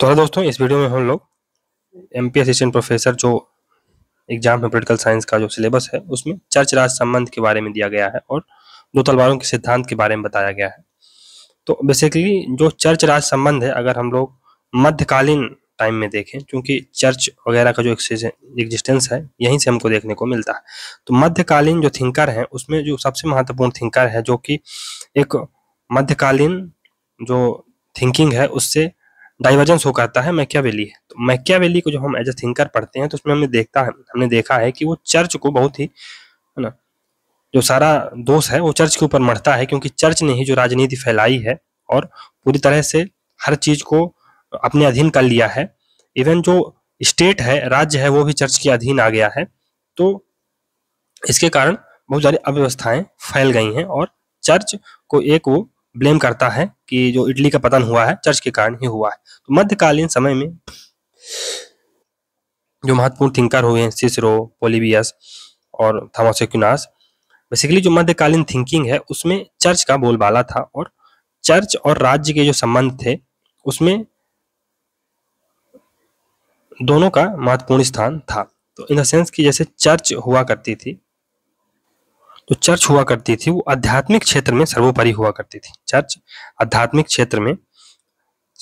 तो हाँ दोस्तों इस वीडियो में हम लोग एम पी असिस्टेंट प्रोफेसर जो एग्जाम है पोलिटिकल साइंस का जो सिलेबस है उसमें चर्च राज संबंध के बारे में दिया गया है और दो तलवारों के सिद्धांत के बारे में बताया गया है तो बेसिकली जो चर्च राज संबंध है अगर हम लोग मध्यकालीन टाइम में देखें क्योंकि चर्च वगैरह का जो एग्जिस्टेंस है यहीं से हमको देखने को मिलता है तो मध्यकालीन जो थिंकर हैं उसमें जो सबसे महत्वपूर्ण थिंकर है जो कि एक मध्यकालीन जो थिंकिंग है उससे डाइवर्जेंस हो आता है मैक्या वैली है तो मैक्या वैली को जब हम एज ए थिंकर पढ़ते हैं तो उसमें हमने देखता है हमने देखा है कि वो चर्च को बहुत ही है ना जो सारा दोष है वो चर्च के ऊपर मरता है क्योंकि चर्च ने ही जो राजनीति फैलाई है और पूरी तरह से हर चीज को अपने अधीन कर लिया है इवन जो स्टेट है राज्य है वो भी चर्च के अधीन आ गया है तो इसके कारण बहुत सारी अव्यवस्थाएं फैल गई हैं और चर्च को एक वो ब्लेम करता है कि जो इटली का पतन हुआ है चर्च के कारण ही हुआ है तो मध्यकालीन समय में जो महत्वपूर्ण थिंकर हुए हैं सिसरो पोलिबियस और थॉमस बेसिकली जो मध्यकालीन थिंकिंग है उसमें चर्च का बोलबाला था और चर्च और राज्य के जो संबंध थे उसमें दोनों का महत्वपूर्ण स्थान था तो इन द सेंस कि जैसे चर्च हुआ करती थी जो चर्च हुआ करती थी वो आध्यात्मिक क्षेत्र में सर्वोपरि हुआ करती थी चर्च आध्यात्मिक क्षेत्र में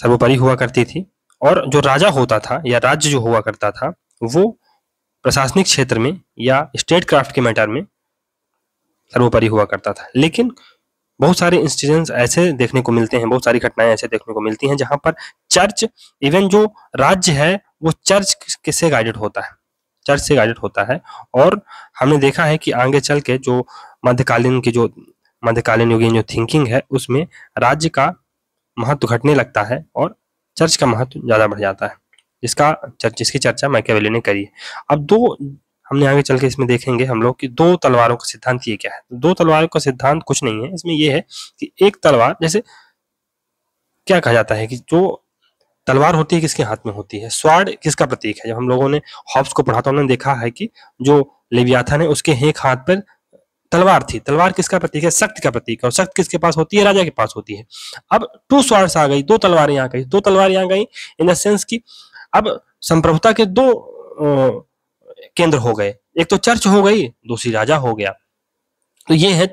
सर्वोपरि हुआ करती थी और जो राजा होता था या राज्य जो हुआ करता था वो प्रशासनिक क्षेत्र में या स्टेट क्राफ्ट के मैटर में सर्वोपरि हुआ करता था लेकिन बहुत सारे इंस्टीडेंट्स ऐसे देखने को मिलते हैं बहुत सारी घटनाएं ऐसे देखने को मिलती हैं जहां पर चर्च इवन जो राज्य है वो चर्च किससे गाइडेड होता है चर्च से गाइडेड होता है और हमने देखा है कि आगे चल के जो मध्यकालीन की जो मध्यकालीन युगीन जो थिंकिंग है उसमें राज्य का महत्व घटने लगता है और चर्च का महत्व ज़्यादा बढ़ जाता है इसका चर्च इसकी चर्चा मैकेवेली ने करी अब दो हमने आगे चल के इसमें देखेंगे हम लोग कि दो तलवारों का सिद्धांत ये क्या है तो दो तलवारों का सिद्धांत कुछ नहीं है इसमें यह है कि एक तलवार जैसे क्या कहा जाता है कि जो तलवार होती है किसके हाथ में होती है स्वाड किसका प्रतीक है जब हम लोगों ने हॉब्स को पढ़ा तो हमने देखा है कि जो लेवियाथन है उसके एक हाथ पर तलवार थी तलवार किसका प्रतीक है शक्ति का प्रतीक है और शक्ति किसके पास होती है राजा के पास होती है अब टू स्वार्स आ गई दो तलवारें आ गई दो तलवारें आ गई इन द सेंस की अब संप्रभुता के दो केंद्र हो गए एक तो चर्च हो गई दूसरी राजा हो गया तो ये है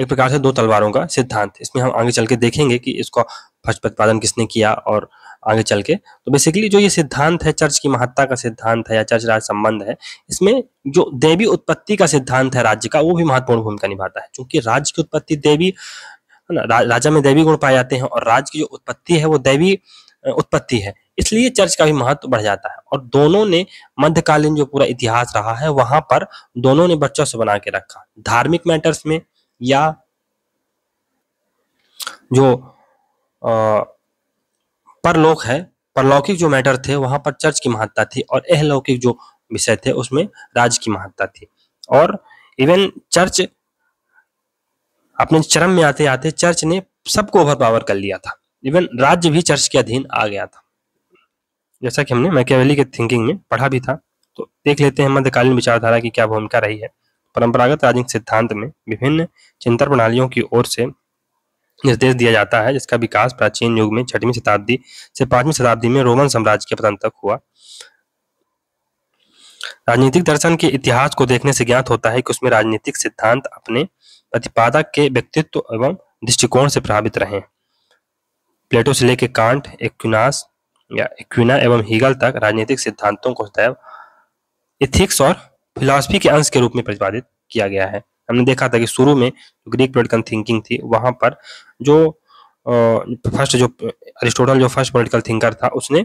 एक प्रकार से दो तलवारों का सिद्धांत इसमें हम आगे चल के देखेंगे कि इसको प्रतिपादन किसने किया और आगे चल के तो बेसिकली जो ये सिद्धांत है चर्च की महत्ता का सिद्धांत है या चर्च राज संबंध है इसमें जो देवी उत्पत्ति का सिद्धांत है राज्य का वो भी महत्वपूर्ण भूमिका निभाता है क्योंकि राज्य की उत्पत्ति देवी है ना रा, राजा में देवी गुण पाए जाते हैं और राज्य की जो उत्पत्ति है वो देवी उत्पत्ति है इसलिए चर्च का भी महत्व बढ़ जाता है और दोनों ने मध्यकालीन जो पूरा इतिहास रहा है वहां पर दोनों ने बच्चों से बना के रखा धार्मिक मैटर्स में या जो आ, परलोक है परलौकिक जो मैटर थे वहां पर चर्च की महत्ता थी और अहलौकिक जो विषय थे उसमें राज की महत्ता थी और इवन चर्च अपने चरम में आते आते चर्च ने सबको ओवर पावर कर लिया था इवन राज्य भी चर्च के अधीन आ गया था जैसा कि हमने मैकेवेली के थिंकिंग में पढ़ा भी था तो देख लेते हैं मध्यकालीन विचारधारा की क्या भूमिका रही है परंपरागत राजनीतिक सिद्धांत में विभिन्न चिंतन प्रणालियों की ओर से निर्देश दिया जाता है जिसका विकास प्राचीन युग में छठवीं शताब्दी से पांचवीं शताब्दी में रोमन साम्राज्य के पतन तक हुआ राजनीतिक दर्शन के इतिहास को देखने से ज्ञात होता है कि उसमें राजनीतिक सिद्धांत अपने प्रतिपादक के व्यक्तित्व एवं दृष्टिकोण से प्रभावित रहे प्लेटो से लेकर कांट एक्विनास या एक्विना एवं हीगल तक राजनीतिक सिद्धांतों को सदैव इथिक्स और फिलॉसफी के अंश के रूप में प्रतिपादित किया गया है हमने देखा था कि शुरू में जो ग्रीक पोलिटिकल थिंकिंग थी वहां पर जो फर्स्ट जो अरिस्टोटल जो फर्स्ट पोलिटिकल थिंकर था उसने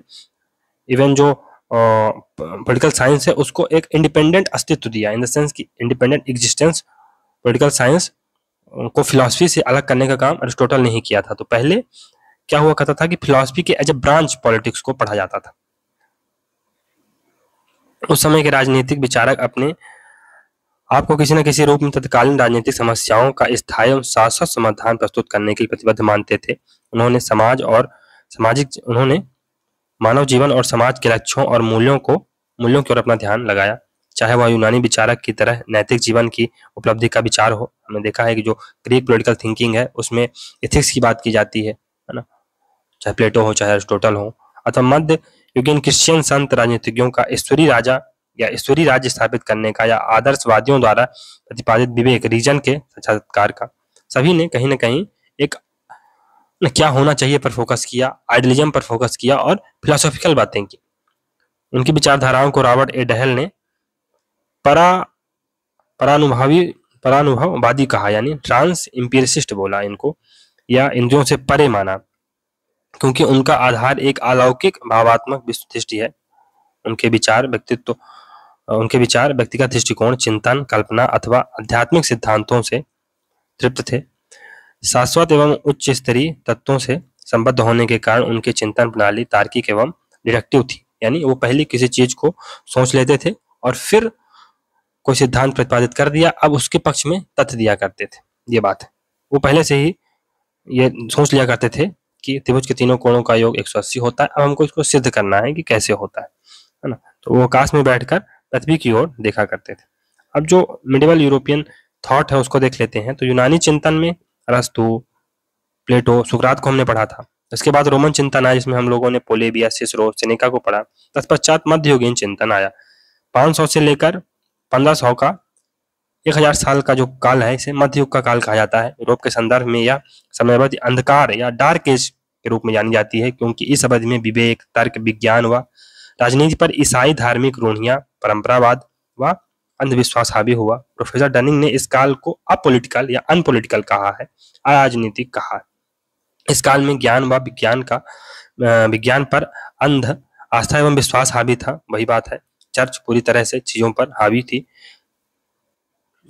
इवन जो पोलिटिकल साइंस है उसको एक इंडिपेंडेंट अस्तित्व दिया इन द सेंस कि इंडिपेंडेंट एग्जिस्टेंस पोलिटिकल साइंस को फिलासफी से अलग करने का काम अरिस्टोटल ने ही किया था तो पहले क्या हुआ करता था कि फिलासफी के एज ए ब्रांच पॉलिटिक्स को पढ़ा जाता था उस समय के राजनीतिक विचारक अपने आपको किसी न किसी रूप में तत्कालीन राजनीतिक समस्याओं का स्थायी एवं शाश्वत समाधान प्रस्तुत करने के लिए प्रतिबद्ध मानते थे उन्होंने समाज और सामाजिक उन्होंने मानव जीवन और समाज के लक्ष्यों और मूल्यों को मूल्यों की ओर अपना ध्यान लगाया चाहे वह यूनानी विचारक की तरह नैतिक जीवन की उपलब्धि का विचार हो हमने देखा है कि जो ग्रीक पोलिटिकल थिंकिंग है उसमें एथिक्स की बात की जाती है है ना चाहे प्लेटो हो चाहे अरिस्टोटल हो अथवा मध्य युगीन क्रिश्चियन संत राजनीतिज्ञों का ईश्वरी राजा या ईश्वरी राज्य स्थापित करने का या आदर्शवादियों द्वारा प्रतिपादित विवेक रीजन के साक्षात्कार का सभी ने कहीं ना कहीं एक क्या होना चाहिए पर फोकस किया आइडियलिज्म पर फोकस किया और फिलोसॉफिकल बातें की उनकी विचारधाराओं को रॉबर्ट ए डहल ने परा परानुभावी परानुभववादी कहा यानी ट्रांस इम्पीरिसिस्ट बोला इनको या इंद्रियों से परे माना क्योंकि उनका आधार एक अलौकिक भावात्मक विश्व दृष्टि है उनके विचार व्यक्तित्व तो उनके विचार व्यक्तिगत दृष्टिकोण चिंतन कल्पना अथवा आध्यात्मिक सिद्धांतों से तृप्त थे शाश्वत एवं उच्च स्तरीय तत्वों से संबद्ध होने के कारण उनके चिंतन प्रणाली तार्किक एवं डिडक्टिव थी यानी वो पहले किसी चीज को सोच लेते थे और फिर कोई सिद्धांत प्रतिपादित कर दिया अब उसके पक्ष में तथ्य दिया करते थे ये बात है वो पहले से ही ये सोच लिया करते थे कि त्रिभुज के तीनों कोणों का योग 180 होता है अब हमको इसको सिद्ध करना है कि कैसे होता है है ना तो वो आकाश में बैठकर पृथ्वी की ओर देखा करते थे अब जो मिडिवल यूरोपियन थॉट है उसको देख लेते हैं तो यूनानी चिंतन में अरस्तु प्लेटो सुक्रात को हमने पढ़ा था इसके बाद रोमन चिंतन आया जिसमें हम लोगों ने पोलेबिया सिसरो सिनेका को पढ़ा तत्पश्चात मध्ययुगीन चिंतन आया 500 से लेकर 1500 का 1000 साल का जो काल है इसे मध्ययुग का काल कहा जाता है यूरोप के संदर्भ में या समयबद्ध अंधकार या डार्क एज के रूप में जानी जाती है क्योंकि इस अवधि में विवेक तर्क विज्ञान व राजनीति पर ईसाई धार्मिक रूढ़िया परंपरावाद व अंधविश्वास हावी हुआ प्रोफेसर डनिंग ने इस काल को अपोलिटिकल या अनपोलिटिकल कहा है अराजनीतिक कहा है इस काल में ज्ञान व विज्ञान का विज्ञान पर अंध आस्था एवं विश्वास हावी था वही बात है चर्च पूरी तरह से चीजों पर हावी थी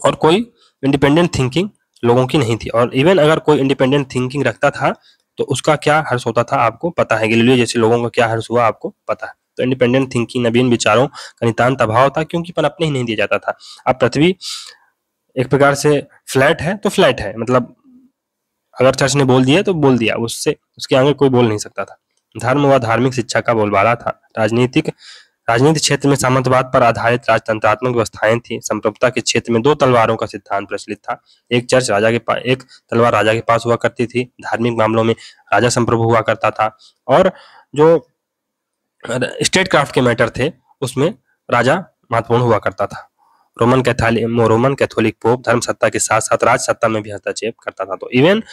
और कोई इंडिपेंडेंट थिंकिंग लोगों की नहीं थी और इवन अगर कोई इंडिपेंडेंट थिंकिंग रखता था तो उसका क्या हर्ष होता था आपको पता है गैलीलियो जैसे लोगों का क्या हर्ष हुआ आपको पता है तो इंडिपेंडेंट थिंकिंग नवीन विचारों का नितान्त अभाव था क्योंकि पन अपने ही नहीं दिया जाता था अब पृथ्वी एक प्रकार से फ्लैट है तो फ्लैट है मतलब अगर चर्च ने बोल दिया तो बोल दिया उससे उसके आगे कोई बोल नहीं सकता था धर्म व धार्मिक शिक्षा का बोलबाला था राजनीतिक राजनीतिक क्षेत्र में सामंतवाद पर आधारित राजतंत्रात्मक व्यवस्थाएं थी संप्रभुता के क्षेत्र में दो तलवारों का सिद्धांत प्रचलित था एक चर्च राजा के पास एक तलवार राजा के पास हुआ करती थी धार्मिक मामलों में राजा संप्रभु हुआ करता था और जो स्टेट क्राफ्ट के मैटर थे उसमें राजा महत्वपूर्ण हुआ करता था Roman Catholic Roman Catholic pope धर्म सत्ता के साथ साथ राज सत्ता में भी हस्तक्षेप करता था तो इवन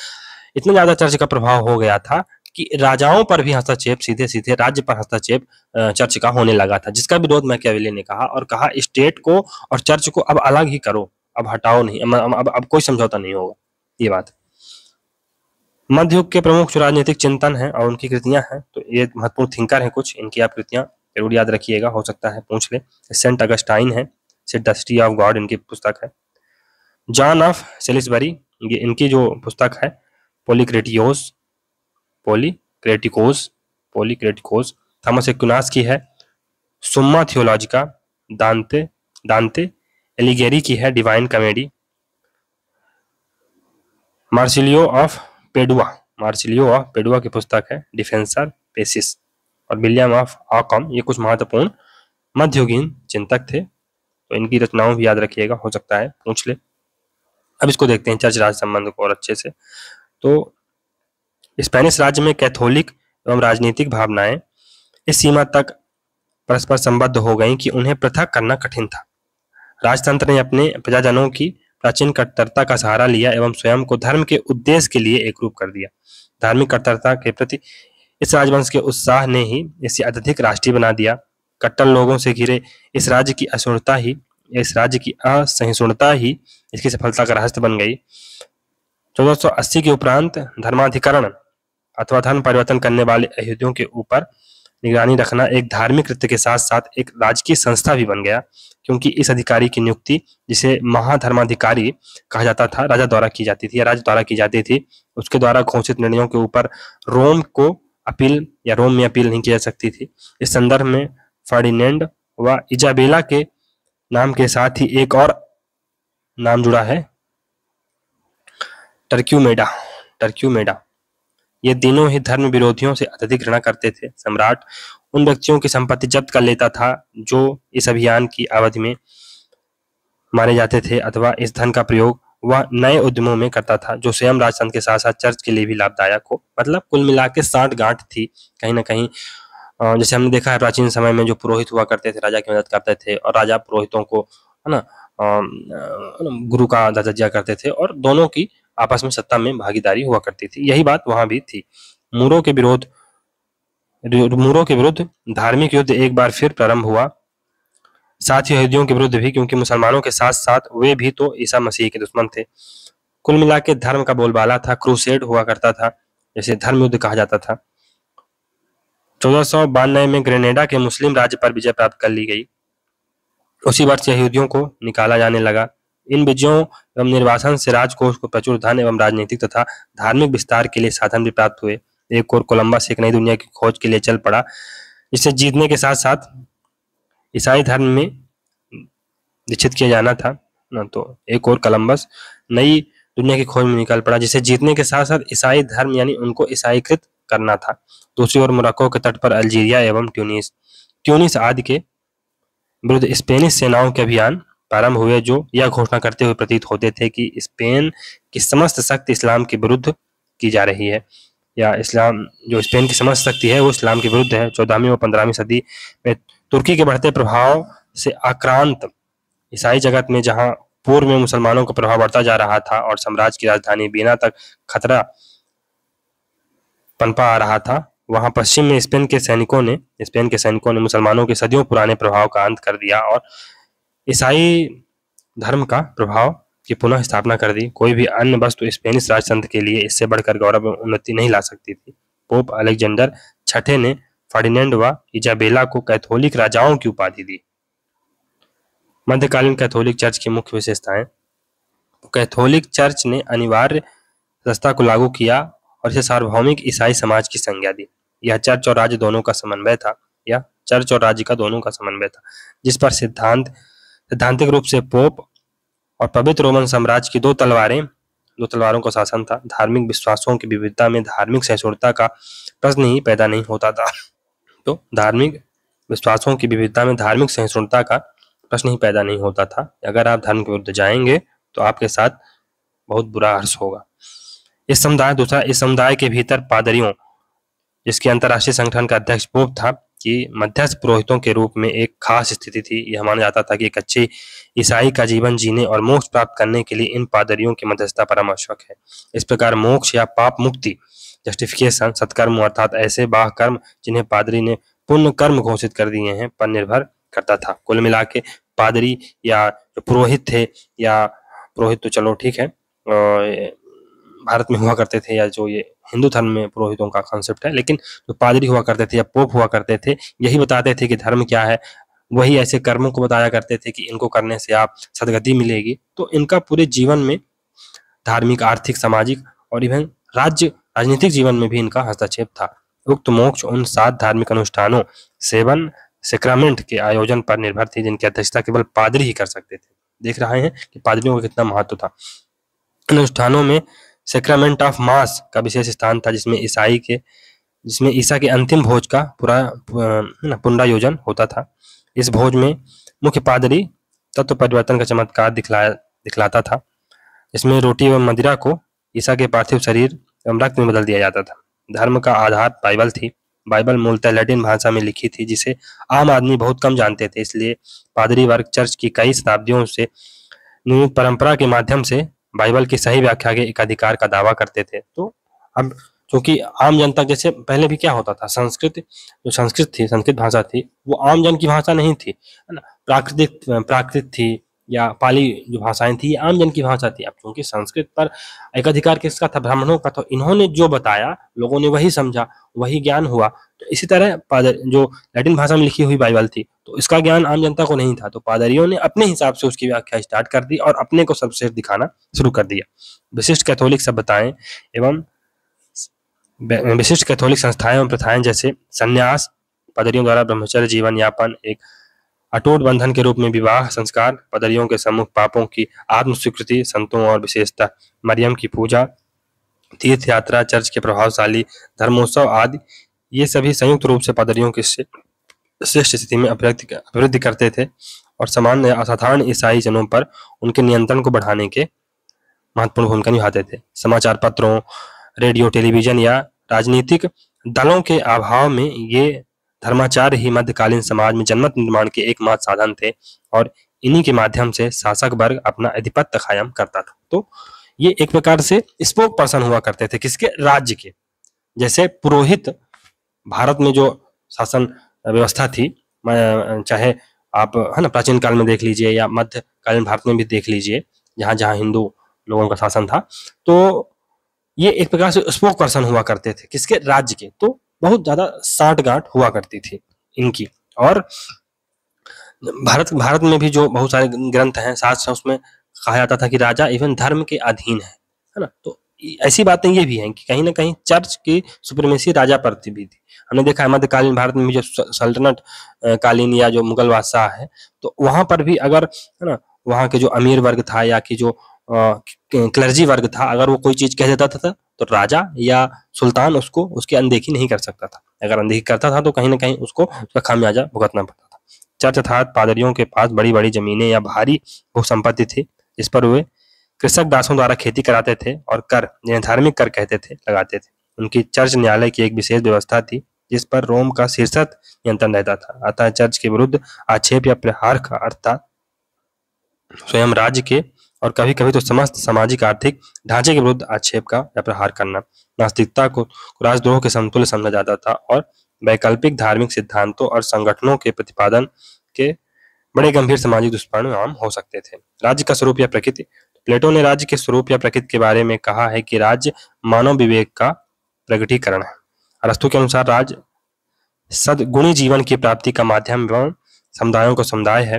इतना ज्यादा चर्च का प्रभाव हो गया था कि राजाओं पर भी हस्तक्षेप सीधे सीधे राज्य पर हस्तक्षेप चर्च का होने लगा था जिसका विरोध मैकियावेली ने कहा और कहा स्टेट को और चर्च को अब अलग ही करो अब हटाओ नहीं अब अब, अब कोई समझौता नहीं होगा ये बात मध्ययुग के प्रमुख जो राजनीतिक चिंतन हैं और उनकी कृतियां हैं तो ये महत्वपूर्ण थिंकर हैं कुछ इनकी आप कृतियां जरूर याद रखिएगा हो सकता है पूछ ले सेंट अगस्टाइन है सिडस्टी ऑफ गॉड इनकी पुस्तक है जॉन ऑफ सेलिसबरी ये इनकी जो पुस्तक है पोलिक्रेटियोस पोलिक्रेटिकोस पोलिक्रेटिकोस थॉमस एक्नास की है सुम्मा थियोलॉजिका दांते दांते एलिगेरी की है divine comedy Marsilio of Padua Marsilio Padua की पुस्तक है डिफेंसर पेसिस और विलियम ऑफ ऑकम ये कुछ महत्वपूर्ण मध्ययुगीन चिंतक थे तो इनकी रचनाओं भी याद रखिएगा हो सकता है पूछ ले अब इसको देखते हैं चर्च राज संबंध को और अच्छे से तो स्पेनिश राज्य में कैथोलिक एवं राजनीतिक भावनाएं इस सीमा तक परस्पर संबद्ध हो गई कि उन्हें पृथक करना कठिन था राजतंत्र ने अपने प्रजाजनों की प्राचीन कट्टरता का सहारा लिया एवं स्वयं को धर्म के उद्देश्य के लिए एक रूप कर दिया धार्मिक कट्टरता के प्रति इस राजवंश के उत्साह ने ही इसे अत्यधिक राष्ट्रीय बना दिया कट्टर लोगों से घिरे इस राज्य की असुणता ही इस राज्य की असहिष्णुता ही इसकी सफलता का रहस्य बन गई अस्सी के उपरांत धर्माधिकरण अथवा धर्म परिवर्तन करने वाले अयोध्या के ऊपर निगरानी रखना एक धार्मिक कृत्य के साथ साथ एक राजकीय संस्था भी बन गया क्योंकि इस अधिकारी की नियुक्ति जिसे महाधर्माधिकारी कहा जाता था राजा द्वारा की जाती थी या राज द्वारा की जाती थी उसके द्वारा घोषित निर्णयों के ऊपर रोम को अपील या रोम में अपील नहीं की जा सकती थी इस संदर्भ में फर्डिनेंड व इजाबेला के नाम के साथ ही एक और नाम जुड़ा है टर्क्यूमेडा टर्क्यूमेडा ये तीनों ही धर्म विरोधियों से अत्यधिक घृणा करते थे सम्राट उन व्यक्तियों की संपत्ति जब्त कर लेता था जो इस अभियान की अवधि में माने जाते थे अथवा इस धन का प्रयोग वह नए उद्यमों में करता था जो स्वयं राजतंत्र के साथ साथ चर्च के लिए भी लाभदायक हो मतलब कुल मिला के साठ गांठ थी कहीं ना कहीं जैसे हमने देखा है प्राचीन समय में जो पुरोहित हुआ करते थे राजा की मदद करते थे और राजा पुरोहितों को है ना गुरु का दर्जा करते थे और दोनों की आपस में सत्ता में भागीदारी हुआ करती थी यही बात वहां भी थी मूरों के विरोध मूरों के विरुद्ध धार्मिक युद्ध एक बार फिर प्रारंभ हुआ साथ ही यहूदियों के विरुद्ध भी क्योंकि मुसलमानों के साथ साथ वे भी तो ईसा मसीह के दुश्मन थे कुल मिला के धर्म का बोलबाला था क्रूसेड हुआ करता था जैसे धर्म युद्ध कहा जाता था चौदह सौ बानवे में ग्रेनेडा के मुस्लिम राज्य पर विजय प्राप्त कर ली गई उसी वर्ष यहूदियों को निकाला जाने लगा इन विजयों एवं निर्वासन से राजकोष को प्रचुर धन एवं राजनीतिक तथा धार्मिक विस्तार के लिए साधन भी प्राप्त हुए एक और कोलंबस एक नई दुनिया की खोज के लिए चल पड़ा इसे जीतने के साथ साथ ईसाई धर्म में दीक्षित किया जाना था ना तो एक और कोलंबस नई दुनिया की खोज में निकल पड़ा जिसे जीतने के साथ साथ ईसाई धर्म यानी उनको ईसाईकृत करना था दूसरी ओर मोरक्को के तट पर अल्जीरिया एवं ट्यूनिस ट्यूनिस आदि के विरुद्ध स्पेनिश सेनाओं के अभियान प्रारंभ हुए जो यह घोषणा करते हुए प्रतीत होते थे कि स्पेन की समस्त शक्ति इस्लाम के विरुद्ध की जा रही है या इस्लाम जो स्पेन की समस्त शक्ति है वो इस्लाम के विरुद्ध है चौदहवीं और पंद्रहवीं सदी में तुर्की के बढ़ते प्रभाव से आक्रांत ईसाई जगत में जहाँ पूर्व में मुसलमानों का प्रभाव बढ़ता जा रहा था और साम्राज्य की राजधानी बीना तक खतरा पनपा आ रहा था वहां पश्चिम में स्पेन के सैनिकों ने स्पेन के सैनिकों ने मुसलमानों के सदियों पुराने प्रभाव का अंत कर दिया और ईसाई धर्म का प्रभाव की पुनः स्थापना कर दी कोई भी अन्य वस्तु स्पेनिश राजतंत्र के लिए इससे बढ़कर गौरव उन्नति नहीं ला सकती थी पोप अलेक्जेंडर छठे ने फर्डिनेंड व इजाबेला को कैथोलिक राजाओं की उपाधि दी मध्यकालीन कैथोलिक चर्च की मुख्य विशेषताएं कैथोलिक चर्च ने अनिवार्य रस्ता को लागू किया और इसे सार्वभौमिक ईसाई समाज की संज्ञा दी यह चर्च और राज्य दोनों का समन्वय था यह चर्च और राज्य का दोनों का समन्वय था जिस पर सिद्धांत सिद्धांतिक रूप से पोप और पवित्र रोमन साम्राज्य की दो तलवारें दो तलवारों का शासन था धार्मिक विश्वासों की विविधता में धार्मिक सहिष्णुता का प्रश्न ही पैदा नहीं होता था तो धार्मिक विश्वासों की विविधता में धार्मिक सहिष्णुता का प्रश्न ही पैदा नहीं होता था अगर आप धर्म के विरुद्ध जाएंगे तो आपके साथ बहुत बुरा हर्ष होगा इस समुदाय दूसरा इस समुदाय के भीतर पादरियों जिसके अंतर्राष्ट्रीय संगठन का अध्यक्ष पोप था कि मध्यस्थ पुरोहितों के रूप में एक खास स्थिति थी यह माना जाता था कि एक अच्छे ईसाई का जीवन जीने और मोक्ष प्राप्त करने के लिए इन पादरियों की मध्यस्थता परम आवश्यक है इस प्रकार मोक्ष या पाप मुक्ति जस्टिफिकेशन सत्कर्म अर्थात ऐसे बाह कर्म जिन्हें पादरी ने पुण्य कर्म घोषित कर दिए हैं पर निर्भर करता था कुल मिला पादरी या जो पुरोहित थे या पुरोहित तो चलो ठीक है भारत में हुआ करते थे या जो ये हिंदू धर्म में पुरोहितों का कॉन्सेप्ट है लेकिन जो पादरी हुआ करते थे या पोप हुआ करते थे यही बताते थे कि धर्म क्या है वही ऐसे कर्मों को बताया करते थे कि इनको करने से आप सदगति मिलेगी तो इनका पूरे जीवन में धार्मिक आर्थिक सामाजिक और इवन राज्य राजनीतिक जीवन में भी इनका हस्तक्षेप था उक्त मोक्ष उन सात धार्मिक अनुष्ठानों सेवन सेक्रामेंट के आयोजन पर निर्भर थी जिनकी अध्यक्षता केवल पादरी ही कर सकते थे देख रहे हैं कि पादरियों का कितना महत्व था अनुष्ठानों में सेक्रामेंट ऑफ मास का विशेष स्थान था जिसमें ईसाई के जिसमें ईसा के अंतिम भोज का पूरा पुनरायोजन होता था इस भोज में मुख्य पादरी तत्व परिवर्तन का चमत्कार दिखलाया दिखलाता था इसमें रोटी एवं मदिरा को ईसा के पार्थिव शरीर एवं रक्त में बदल दिया जाता था धर्म का आधार बाइबल थी बाइबल मूलतः लैटिन भाषा में लिखी थी जिसे आम आदमी बहुत कम जानते थे इसलिए पादरी वर्ग चर्च की कई शताब्दियों से नियमित परंपरा के माध्यम से बाइबल की सही व्याख्या के एकाधिकार का दावा करते थे तो अब क्योंकि आम जनता जैसे पहले भी क्या होता था संस्कृत जो संस्कृत थी संस्कृत भाषा थी वो आम जन की भाषा नहीं थी है ना प्राकृतिक प्राकृत थी या पाली जो भाषाएं थी आम जन की भाषा थी अब क्योंकि संस्कृत पर एक अधिकार किसका था ब्राह्मणों का तो इन्होंने जो बताया लोगों ने वही समझा वही ज्ञान हुआ तो इसी तरह पादर जो लैटिन भाषा में लिखी हुई बाइबल थी तो इसका ज्ञान आम जनता को नहीं था तो पादरियों ने अपने हिसाब से उसकी व्याख्या स्टार्ट कर दी और अपने को सर्वश्रेष्ठ दिखाना शुरू कर दिया विशिष्ट कैथोलिक सभ्यताएं एवं विशिष्ट कैथोलिक संस्थाएं एवं प्रथाएं जैसे संन्यास पादरियों द्वारा ब्रह्मचर्य जीवन यापन एक अटूट बंधन के रूप में विवाह संस्कार पदरियों के सम्मुख पापों की आत्म स्वीकृति संतों और विशेषता मरियम की पूजा तीर्थ यात्रा चर्च के प्रभावशाली धर्मोत्सव आदि ये सभी संयुक्त रूप से पदरियों की श्रेष्ठ स्थिति में अभिवृद्धि करते थे और सामान्य असाधारण ईसाई जनों पर उनके नियंत्रण को बढ़ाने के महत्वपूर्ण भूमिका निभाते थे समाचार पत्रों रेडियो टेलीविजन या राजनीतिक दलों के अभाव में ये धर्माचार्य ही मध्यकालीन समाज में जनमत निर्माण के एकमात्र साधन थे और इन्हीं के माध्यम से शासक वर्ग अपना अधिपत्य कायम करता था तो ये एक प्रकार से स्पोक पर्सन हुआ करते थे किसके राज्य के जैसे पुरोहित भारत में जो शासन व्यवस्था थी चाहे आप है ना प्राचीन काल में देख लीजिए या मध्यकालीन भारत में भी देख लीजिए जहां जहां हिंदू लोगों का शासन था तो ये एक प्रकार से स्पोक पर्सन हुआ करते थे किसके राज्य के तो बहुत ज्यादा साठ गांठ हुआ करती थी इनकी और भारत भारत में भी जो बहुत सारे ग्रंथ हैं शास्त्र उसमें कहा जाता था कि राजा इवन धर्म के अधीन है है ना तो ऐसी बातें ये भी हैं कि कहीं ना कहीं चर्च की सुप्रीमेसी राजा पर भी थी हमने देखा है मध्यकालीन भारत में जो सल्तनत कालीन या जो मुगल बादशाह है तो वहां पर भी अगर है ना वहाँ के जो अमीर वर्ग था या कि जो क्लर्जी वर्ग था अगर वो कोई चीज कह देता था तो राजा या सुल्तान उसको उसकी अनदेखी नहीं कर सकता था अगर अनदेखी करता था तो कहीं ना कहीं उसको उसका खामियाजा भुगतना पड़ता था चर्च अर्थात पादरियों के पास बड़ी बड़ी जमीनें या भारी भू संपत्ति थी जिस पर वे कृषक दासों द्वारा खेती कराते थे और कर जिन्हें धार्मिक कर कहते थे लगाते थे उनकी चर्च न्यायालय की एक विशेष व्यवस्था थी जिस पर रोम का शीर्षक नियंत्रण रहता था अतः चर्च के विरुद्ध आक्षेप या प्रहार का अर्थ था स्वयं राज्य के और कभी कभी तो समस्त सामाजिक आर्थिक ढांचे के विरुद्ध आक्षेप का या प्रहार करना नास्तिकता को राजद्रोह के समतुल्य समझा जाता था और वैकल्पिक धार्मिक सिद्धांतों और संगठनों के प्रतिपादन के बड़े गंभीर सामाजिक दुष्परिणाम हो सकते थे राज्य का स्वरूप या प्रकृति प्लेटो ने राज्य के स्वरूप या प्रकृति के बारे में कहा है कि राज्य मानव विवेक का प्रगटीकरण है अरस्तु के अनुसार राज्य सदगुणी जीवन की प्राप्ति का माध्यम एवं समुदायों का समुदाय है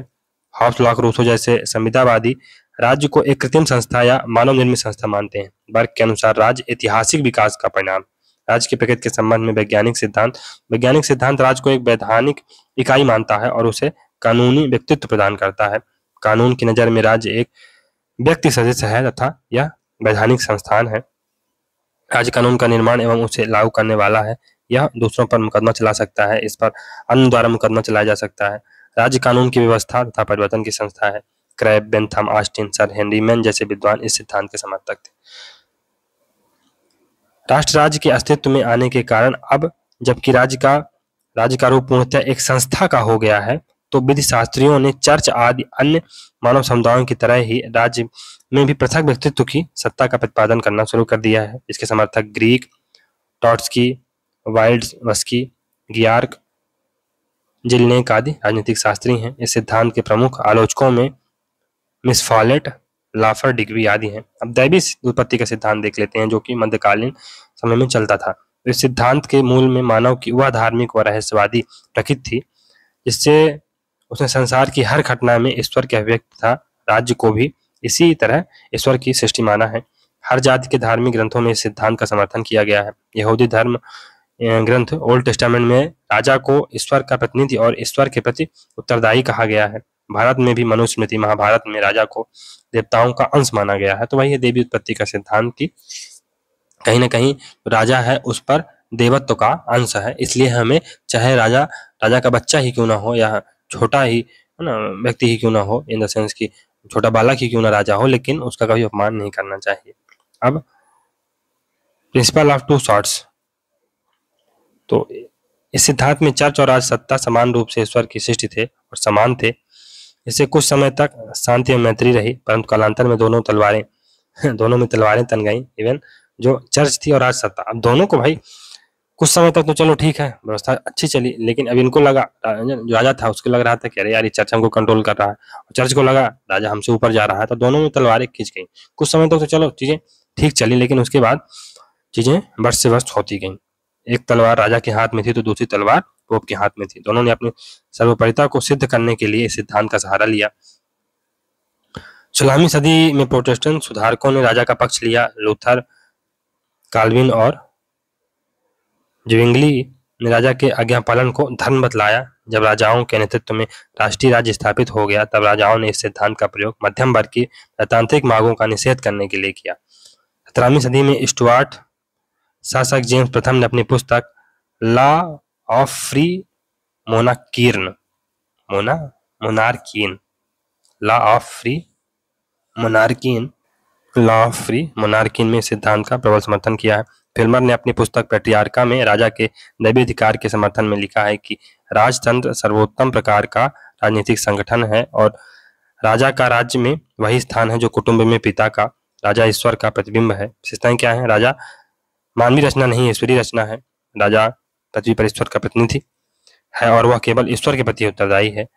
हॉब्स लाख रूसो जैसे संविदावादी राज्य को एक कृत्रिम संस्था या मानव निर्मित संस्था मानते हैं वर्ग के अनुसार राज्य ऐतिहासिक विकास का परिणाम राज्य के प्रकृति के संबंध में वैज्ञानिक सिद्धांत वैज्ञानिक सिद्धांत राज्य को एक वैधानिक इकाई मानता है और उसे कानूनी व्यक्तित्व प्रदान करता है कानून की नजर में राज्य एक व्यक्ति सदस्य है तथा यह वैधानिक संस्थान है राज्य कानून का निर्माण एवं उसे लागू करने वाला है यह दूसरों पर मुकदमा चला सकता है इस पर अन्य द्वारा मुकदमा चलाया जा सकता है राज्य कानून की व्यवस्था तथा परिवर्तन की संस्था है Krabbe Bentham Austin sir Henry Maine जैसे विद्वान इस सिद्धांत के समर्थक थे राष्ट्र राज्य के अस्तित्व में आने के कारण अब जबकि राज्य का राज्य का रूप पूर्णतः एक संस्था का हो गया है तो विधि शास्त्रियों ने चर्च आदि अन्य मानव समुदायों की तरह ही राज्य में भी पृथक व्यक्तित्व की सत्ता का प्रतिपादन करना शुरू कर दिया है इसके समर्थक ग्रीक टॉट्सकी वाइल्ड वस्की गियार्क जिलनेक आदि राजनीतिक शास्त्री हैं इस सिद्धांत के प्रमुख आलोचकों में मिस फॉलेट लाफर डिग्री आदि हैं अब दैवी उत्पत्ति का सिद्धांत देख लेते हैं जो कि मध्यकालीन समय में चलता था इस सिद्धांत के मूल में मानव की वह धार्मिक व रहस्यवादी प्रकृति थी जिससे उसने संसार की हर घटना में ईश्वर के अभिव्यक्त था राज्य को भी इसी तरह ईश्वर की सृष्टि माना है हर जाति के धार्मिक ग्रंथों में इस सिद्धांत का समर्थन किया गया है यहूदी धर्म ग्रंथ ओल्ड टेस्टामेंट में राजा को ईश्वर का प्रतिनिधि और ईश्वर के प्रति उत्तरदायी कहा गया है भारत में भी मनुस्मृति महाभारत में राजा को देवताओं का अंश माना गया है तो वही है देवी उत्पत्ति का सिद्धांत की कहीं ना कहीं राजा है उस पर देवत्व का अंश है इसलिए हमें चाहे राजा राजा का बच्चा ही क्यों ना हो या छोटा ही है ना व्यक्ति ही क्यों ना हो इन द सेंस की छोटा बालक ही क्यों ना राजा हो लेकिन उसका कभी अपमान नहीं करना चाहिए अब प्रिंसिपल ऑफ टू शॉर्ट्स तो इस सिद्धांत में चर्च और राज सत्ता समान रूप से ईश्वर की सृष्टि थे और समान थे इससे कुछ समय तक शांति और मैत्री रही परंतु कालांतर में दोनों तलवारें दोनों में तलवारें तन गई इवन जो चर्च थी और राजसत्ता सत्ता अब दोनों को भाई कुछ समय तक तो चलो ठीक है व्यवस्था अच्छी चली लेकिन अब इनको लगा जो राजा था उसको लग रहा था कि अरे यार ये चर्च हमको कंट्रोल कर रहा है और चर्च को लगा राजा हमसे ऊपर जा रहा है तो दोनों में तलवारें खींच गई कुछ समय तक तो, तो चलो चीजें ठीक चली लेकिन उसके बाद चीजें वर्ष से वर्ष होती गई एक तलवार राजा के हाथ में थी तो दूसरी तलवार पोप के हाथ में थी दोनों ने अपनी सर्वोपरिता को सिद्ध करने के लिए सिद्धांत का सहारा लिया सोलहवीं सदी में प्रोटेस्टेंट सुधारकों ने राजा का पक्ष लिया लूथर कालविन और जिविंगली ने राजा के आज्ञा पालन को धर्म बतलाया जब राजाओं के नेतृत्व में राष्ट्रीय राज्य स्थापित हो गया तब राजाओं ने इस सिद्धांत का प्रयोग मध्यम वर्ग की प्रतांत्रिक मांगों का निषेध करने के लिए किया सत्रहवीं सदी में स्टुअर्ट शासक जेम्स प्रथम ने अपनी पुस्तक law of free monarchism mona monarchism law of free monarchism law of free monarchies में सिद्धांत का प्रबल समर्थन किया है फिल्मर ने अपनी पुस्तक पेट्रियार्का में राजा के दैवी अधिकार के समर्थन में लिखा है कि राजतंत्र सर्वोत्तम प्रकार का राजनीतिक संगठन है और राजा का राज्य में वही स्थान है जो कुटुंब में पिता का राजा ईश्वर का प्रतिबिंब है विशेषताएं क्या है राजा मानवीय रचना नहीं ईश्वरीय रचना है राजा पृथ्वी पर ईश्वर का प्रतिनिधि है और वह केवल ईश्वर के प्रति उत्तरदायी है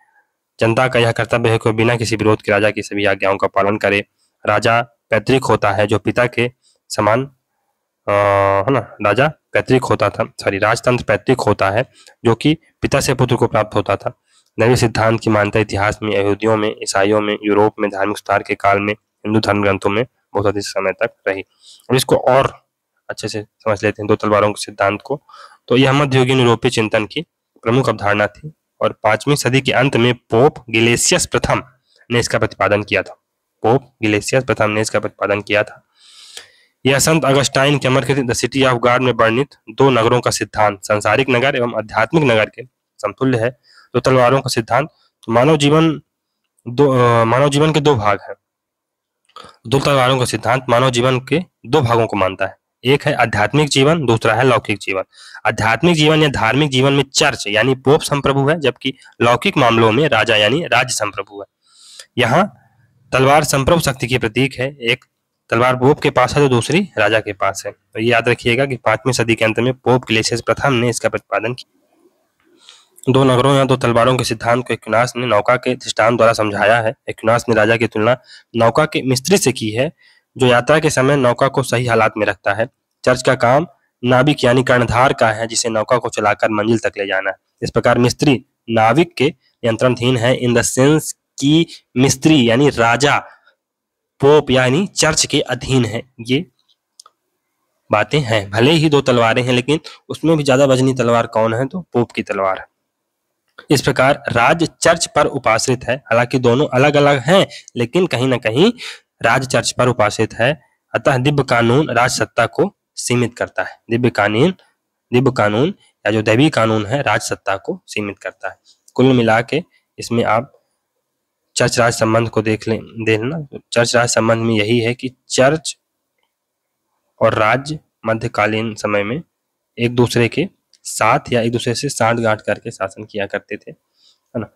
जनता का यह कर्तव्य है कि बिना किसी विरोध के राजा की सभी आज्ञाओं का पालन करे राजा पैतृक होता है जो पिता के समान है ना राजा पैतृक होता था सॉरी राजतंत्र पैतृक होता है जो कि पिता से पुत्र को प्राप्त होता था नवी सिद्धांत की मान्यता इतिहास में अयोध्या में ईसाइयों में यूरोप में धार्मिक सुधार के काल में हिंदू धर्म ग्रंथों में बहुत अधिक समय तक रही अब इसको और अच्छे से समझ लेते हैं दो तलवारों के सिद्धांत को तो यह मध्ययुगीन यूरोपीय चिंतन की प्रमुख अवधारणा थी और पांचवी सदी के अंत में पोप गिलेसियस प्रथम ने इसका प्रतिपादन किया था पोप गिलेसियस प्रथम ने इसका प्रतिपादन किया था यह संत अगस्टाइन के अमर द सिटी ऑफ गॉड में वर्णित दो नगरों का सिद्धांत संसारिक नगर एवं आध्यात्मिक नगर के समतुल्य है दो तो तलवारों का सिद्धांत तो मानव जीवन दो मानव जीवन के दो भाग हैं दो तलवारों का सिद्धांत मानव जीवन के दो भागों को मानता है एक है आध्यात्मिक जीवन दूसरा है लौकिक जीवन आध्यात्मिक जीवन या धार्मिक जीवन में चर्च यानी पोप संप्रभु है जबकि लौकिक मामलों में राजा यानी राज्य संप्रभु है यहाँ तलवार संप्रभु शक्ति के प्रतीक है एक तलवार पोप के पास है तो दूसरी राजा के पास है तो याद रखिएगा कि पांचवी सदी के अंत में पोप ग्लेशियस प्रथम ने इसका प्रतिपादन किया दो नगरों या दो तलवारों के सिद्धांत को एक ने नौका के दृष्टांत द्वारा समझाया है एक ने राजा की तुलना नौका के मिस्त्री से की है जो यात्रा के समय नौका को सही हालात में रखता है चर्च का काम नाविक यानी कर्णधार का है जिसे नौका को चलाकर मंजिल तक ले जाना है इस प्रकार मिस्त्री नाविक के नियंत्रणाधीन है इन द सेंस की मिस्त्री यानी राजा पोप यानी चर्च के अधीन है ये बातें हैं भले ही दो तलवारें हैं लेकिन उसमें भी ज्यादा वजनी तलवार कौन है तो पोप की तलवार इस प्रकार राज चर्च पर उपासित है हालांकि दोनों अलग अलग हैं लेकिन कहीं ना कहीं राज चर्च पर उपासित है अतः दिव्य कानून राज सत्ता को सीमित करता है दिव्य कानून दिव्य कानून या जो दैवी कानून है राज सत्ता को सीमित करता है कुल मिला के इसमें आप चर्च राज संबंध को देख ले देखना चर्च राज संबंध में यही है कि चर्च और राज्य मध्यकालीन समय में एक दूसरे के साथ या एक दूसरे से साठ गांठ करके शासन किया करते थे है ना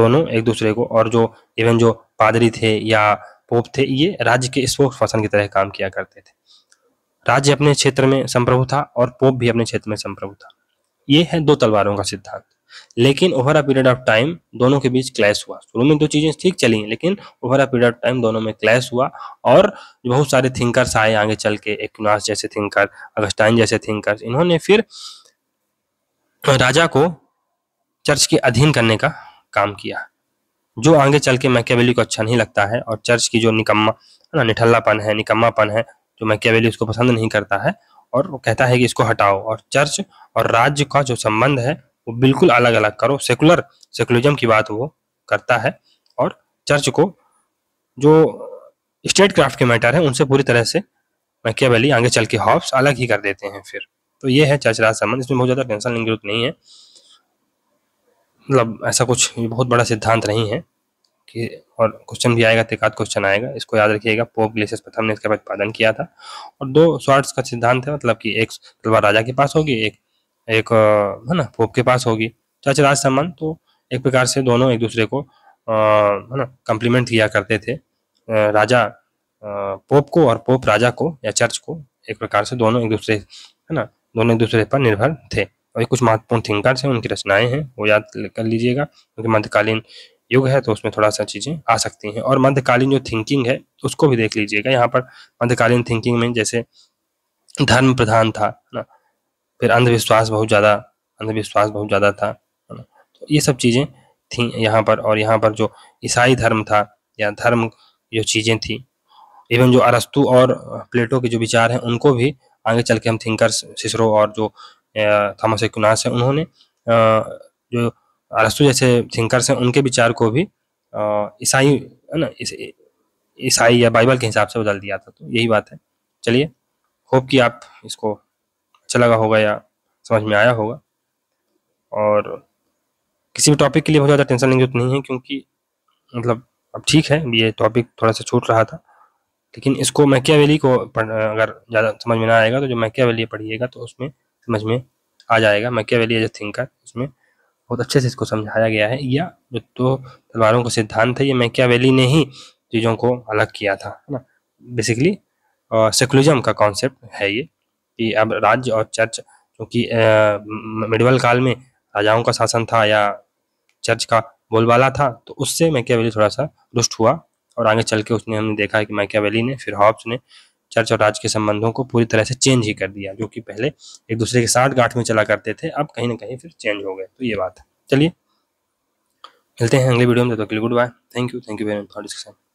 दोनों एक दूसरे को और जो इवन जो पादरी थे या पोप थे ये राज्य के स्पोक्स पर्सन की तरह काम किया करते थे राज्य अपने क्षेत्र में संप्रभु था और पोप भी अपने क्षेत्र में संप्रभु था ये है दो तलवारों का सिद्धांत लेकिन over a period of time दोनों के बीच क्लैश हुआ शुरू में दो चीजें ठीक चली लेकिन over a period of time दोनों में क्लैश हुआ और बहुत सारे थिंकर्स आए आगे चल के एक जैसे थिंकर अगस्टाइन जैसे थिंकर इन्होंने फिर राजा को चर्च के अधीन करने का काम किया जो आगे चल के मैकेवेली को अच्छा नहीं लगता है और चर्च की जो निकम्मा है ना निठल्लापन है निकम्मापन है जो मैकेवेली उसको पसंद नहीं करता है और वो कहता है कि इसको हटाओ और चर्च और राज्य का जो संबंध है वो बिल्कुल अलग अलग करो सेकुलर सेकुलरिज्म की बात वो करता है और चर्च को जो स्टेट क्राफ्ट के मैटर है उनसे पूरी तरह से मैकेवेली आगे चल के हॉब्स अलग ही कर देते हैं फिर तो ये है चर्च राज संबंध इसमें बहुत ज़्यादा टेंशन लेने की जरूरत नहीं है मतलब ऐसा कुछ बहुत बड़ा सिद्धांत नहीं है कि और क्वेश्चन भी आएगा एक क्वेश्चन आएगा इसको याद रखिएगा पोप ग्लेशियस प्रथम ने इसका प्रतिपादन किया था और दो स्वार्ट्स का सिद्धांत है मतलब कि एक तलवार राजा के पास होगी एक एक है ना पोप के पास होगी चर्च राज सम्मान तो एक प्रकार से दोनों एक दूसरे को है ना कंप्लीमेंट किया करते थे राजा पोप को और पोप राजा को या चर्च को एक प्रकार से दोनों एक दूसरे है ना दोनों एक दूसरे पर निर्भर थे और कुछ महत्वपूर्ण थिंकर्स हैं उनकी रचनाएं हैं वो याद कर लीजिएगा क्योंकि मध्यकालीन युग है तो उसमें थोड़ा सा चीज़ें आ सकती हैं और मध्यकालीन जो थिंकिंग है उसको भी देख लीजिएगा यहाँ पर मध्यकालीन थिंकिंग में जैसे धर्म प्रधान था ना फिर अंधविश्वास बहुत ज़्यादा अंधविश्वास बहुत ज़्यादा था ना तो ये सब चीज़ें थी यहाँ पर और यहाँ पर जो ईसाई धर्म था या धर्म जो चीज़ें थी इवन जो अरस्तु और प्लेटो के जो विचार हैं उनको भी आगे चल के हम थिंकर्स सिसरो और जो थॉमस एक्नास है उन्होंने जो अरस्तु जैसे थिंकर्स हैं उनके विचार को भी ईसाई है ना ईसाई या बाइबल के हिसाब से बदल दिया था तो यही बात है चलिए होप कि आप इसको अच्छा लगा होगा या समझ में आया होगा और किसी भी टॉपिक के लिए बहुत ज़्यादा टेंशन लेने जरूरत नहीं है क्योंकि मतलब अब ठीक है ये टॉपिक थोड़ा सा छूट रहा था लेकिन इसको मैकिया को अगर ज़्यादा समझ में ना आएगा तो जो मैकिया पढ़िएगा तो उसमें समझ में आ जाएगा मैकियावेली एज ए थिंकर उसमें बहुत अच्छे से इसको समझाया गया है या जो तो तलवारों का सिद्धांत है ये मैकियावेली ने ही चीज़ों को अलग किया था है ना बेसिकली सेकुलरिज्म का कॉन्सेप्ट है ये कि अब राज्य और चर्च क्योंकि मिडवल काल में राजाओं का शासन था या चर्च का बोलबाला था तो उससे मैकियावेली थोड़ा सा रुष्ट हुआ और आगे चल के उसने हमने देखा है कि मैकियावेली ने फिर हॉब्स ने चर्च और राज के संबंधों को पूरी तरह से चेंज ही कर दिया जो कि पहले एक दूसरे के साथ गांठ में चला करते थे अब कहीं ना कहीं फिर चेंज हो गए तो ये बात है चलिए मिलते हैं अगले वीडियो में तो goodbye thank you thank you very much for discussion